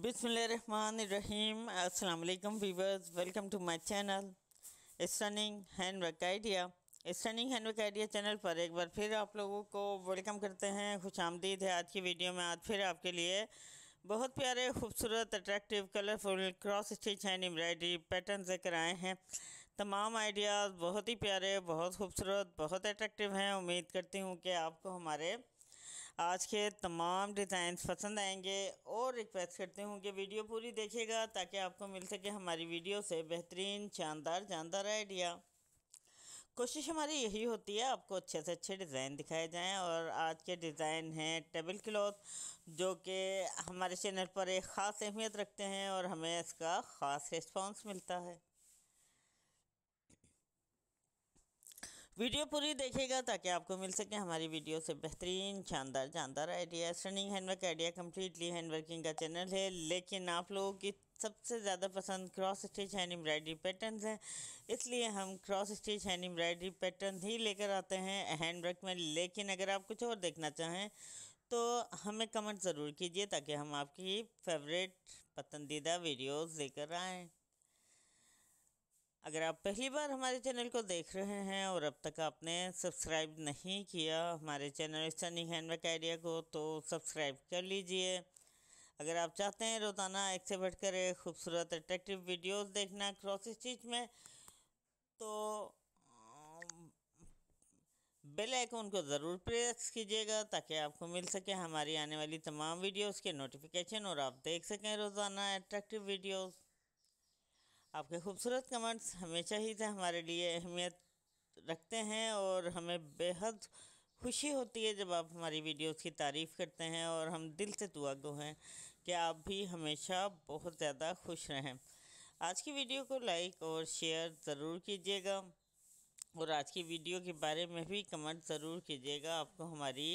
बिसमीम अल्लाम viewers welcome to my channel stunning handwork idea stunning handwork idea channel पर एक बार फिर आप लोगों को वेलकम करते हैं खुश आमदीद है आज की वीडियो में आज फिर आपके लिए बहुत प्यारे खूबसूरत attractive colourful cross stitch hand embroidery pattern लेकर आए हैं तमाम आइडियाज़ बहुत ही प्यारे बहुत खूबसूरत बहुत अट्रैक्टिव हैं उम्मीद करती हूँ कि आपको हमारे आज के तमाम डिज़ाइन पसंद आएंगे और रिक्वेस्ट करती हूँ कि वीडियो पूरी देखिएगा ताकि आपको मिल सके हमारी वीडियो से बेहतरीन शानदार जानदार आइडिया कोशिश हमारी यही होती है आपको अच्छे से अच्छे डिज़ाइन दिखाए जाएं और आज के डिज़ाइन हैं टेबल क्लॉथ जो कि हमारे चैनल पर एक ख़ास अहमियत रखते हैं और हमें इसका ख़ास रिस्पॉन्स मिलता है वीडियो पूरी देखिएगा ताकि आपको मिल सके हमारी वीडियो से बेहतरीन शानदार जानदार idea running handwork idea completely handworking का चैनल है लेकिन आप लोगों की सबसे ज़्यादा पसंद cross stitch hand embroidery pattern हैं इसलिए हम cross stitch hand embroidery pattern ही लेकर आते हैं हैंड वर्क में लेकिन अगर आप कुछ और देखना चाहें तो हमें कमेंट ज़रूर कीजिए ताकि हम आपकी फेवरेट पसंदीदा वीडियोस लेकर आएँ अगर आप पहली बार हमारे चैनल को देख रहे हैं और अब तक आपने सब्सक्राइब नहीं किया हमारे चैनल स्टनिंग हैंडवर्क आइडिया को तो सब्सक्राइब कर लीजिए अगर आप चाहते हैं रोज़ाना एक से बढ़कर एक खूबसूरत अट्रैक्टिव वीडियोस देखना क्रॉस स्टिच में तो बेल आइकन को ज़रूर प्रेस कीजिएगा ताकि आपको मिल सके हमारी आने वाली तमाम वीडियोस के नोटिफिकेशन और आप देख सकें रोज़ाना अट्रैक्टिव वीडियोस आपके खूबसूरत कमेंट्स हमेशा ही से हमारे लिए अहमियत रखते हैं और हमें बेहद खुशी होती है जब आप हमारी वीडियोस की तारीफ़ करते हैं और हम दिल से दुआ गो हैं कि आप भी हमेशा बहुत ज़्यादा खुश रहें आज की वीडियो को लाइक और शेयर ज़रूर कीजिएगा और आज की वीडियो के बारे में भी कमेंट ज़रूर कीजिएगा आपको हमारी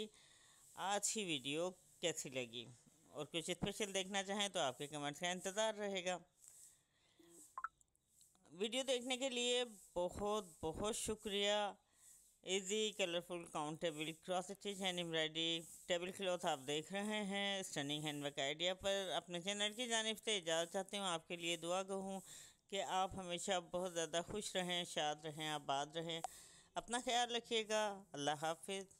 आज की वीडियो कैसी लगी और कुछ स्पेशल देखना चाहें तो आपके कमेंट्स का इंतज़ार रहेगा वीडियो देखने के लिए बहुत बहुत शुक्रिया easy colourful countable cross stitch hand embroidery table cloth आप देख रहे हैं स्टनिंग वर्क आइडिया पर अपने चैनल की जानब से इजाज़त चाहती हूँ आपके लिए दुआ गो हूँ कि आप हमेशा बहुत ज़्यादा खुश रहें शाद रहें आबाद रहें अपना ख्याल रखिएगा अल्लाह हाफिज़